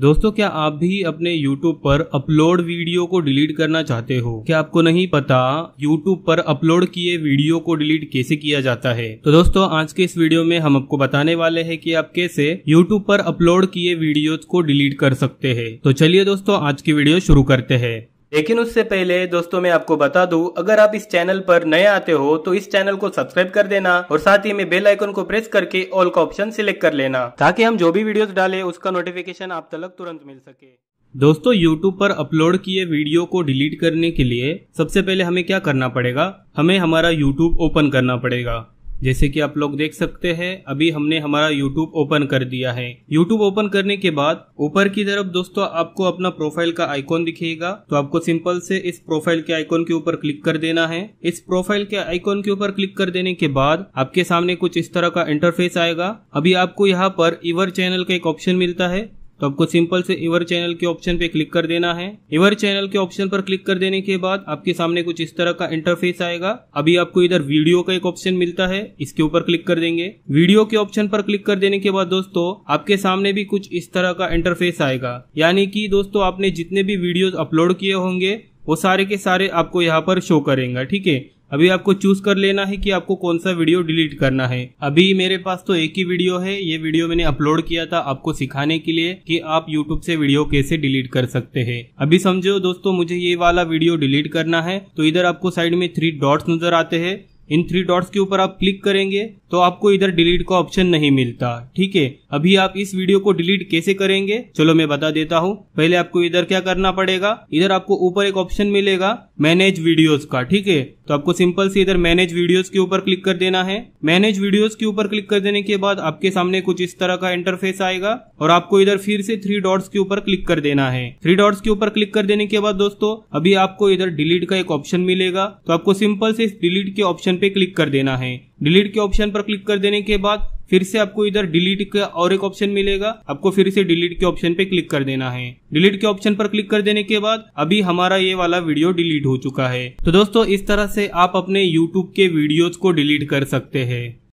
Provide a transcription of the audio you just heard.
दोस्तों क्या आप भी अपने YouTube पर अपलोड वीडियो को डिलीट करना चाहते हो क्या आपको नहीं पता YouTube पर अपलोड किए वीडियो को डिलीट कैसे किया जाता है तो दोस्तों आज के इस वीडियो में हम आपको बताने वाले हैं कि आप कैसे YouTube पर अपलोड किए वीडियोस को डिलीट कर सकते हैं तो चलिए दोस्तों आज की वीडियो शुरू करते हैं लेकिन उससे पहले दोस्तों मैं आपको बता दूं अगर आप इस चैनल पर नए आते हो तो इस चैनल को सब्सक्राइब कर देना और साथ ही में बेल आइकन को प्रेस करके ऑल का ऑप्शन सिलेक्ट कर लेना ताकि हम जो भी वीडियोस डालें उसका नोटिफिकेशन आप तक तुरंत मिल सके दोस्तों YouTube पर अपलोड किए वीडियो को डिलीट करने के लिए सबसे पहले हमें क्या करना पड़ेगा हमें हमारा YouTube ओपन करना पड़ेगा जैसे कि आप लोग देख सकते हैं अभी हमने हमारा YouTube ओपन कर दिया है YouTube ओपन करने के बाद ऊपर की तरफ दोस्तों आपको अपना प्रोफाइल का आइकॉन दिखेगा तो आपको सिंपल से इस प्रोफाइल के आइकॉन के ऊपर क्लिक कर देना है इस प्रोफाइल के आइकॉन के ऊपर क्लिक कर देने के बाद आपके सामने कुछ इस तरह का इंटरफेस आएगा अभी आपको यहाँ पर इवर चैनल का एक ऑप्शन मिलता है तो आपको सिंपल से इवर चैनल के ऑप्शन पे क्लिक कर देना है इवर चैनल के ऑप्शन पर क्लिक कर देने के बाद आपके सामने कुछ इस तरह का इंटरफेस आएगा अभी आपको इधर वीडियो का एक ऑप्शन मिलता है इसके ऊपर क्लिक कर देंगे वीडियो के ऑप्शन पर क्लिक कर देने के बाद दोस्तों आपके सामने भी कुछ इस तरह का इंटरफेस आएगा यानी की दोस्तों आपने जितने भी वीडियोज अपलोड किए होंगे वो सारे के सारे आपको यहाँ पर शो करेंगे ठीक है अभी आपको चूज कर लेना है कि आपको कौन सा वीडियो डिलीट करना है अभी मेरे पास तो एक ही वीडियो है ये वीडियो मैंने अपलोड किया था आपको सिखाने के लिए कि आप यूट्यूब से वीडियो कैसे डिलीट कर सकते हैं अभी समझो दोस्तों मुझे ये वाला वीडियो डिलीट करना है तो इधर आपको साइड में थ्री डॉट्स नजर आते हैं इन थ्री डॉट्स के ऊपर आप क्लिक करेंगे तो आपको इधर डिलीट का ऑप्शन नहीं मिलता ठीक है अभी आप इस वीडियो को डिलीट कैसे करेंगे चलो मैं बता देता हूँ पहले आपको इधर क्या करना पड़ेगा इधर आपको ऊपर एक ऑप्शन मिलेगा मैनेज वीडियोस का ठीक है तो आपको सिंपल से इधर मैनेज वीडियोस के ऊपर क्लिक कर देना है मैनेज वीडियोस के ऊपर क्लिक कर देने के बाद आपके सामने कुछ इस तरह का इंटरफेस आएगा और आपको इधर फिर से थ्री डॉट्स के ऊपर क्लिक कर देना है थ्री डॉट्स के ऊपर क्लिक कर देने के बाद दोस्तों अभी आपको इधर डिलीट का एक ऑप्शन मिलेगा तो आपको सिंपल से इस डिलीट के ऑप्शन पे क्लिक कर देना है डिलीट के ऑप्शन पर क्लिक कर देने के बाद फिर से आपको इधर डिलीट का और एक ऑप्शन मिलेगा आपको फिर से डिलीट के ऑप्शन पे क्लिक कर देना है डिलीट के ऑप्शन पर क्लिक कर देने के बाद अभी हमारा ये वाला वीडियो डिलीट हो चुका है तो दोस्तों इस तरह से आप अपने यूट्यूब के वीडियोज को डिलीट कर सकते हैं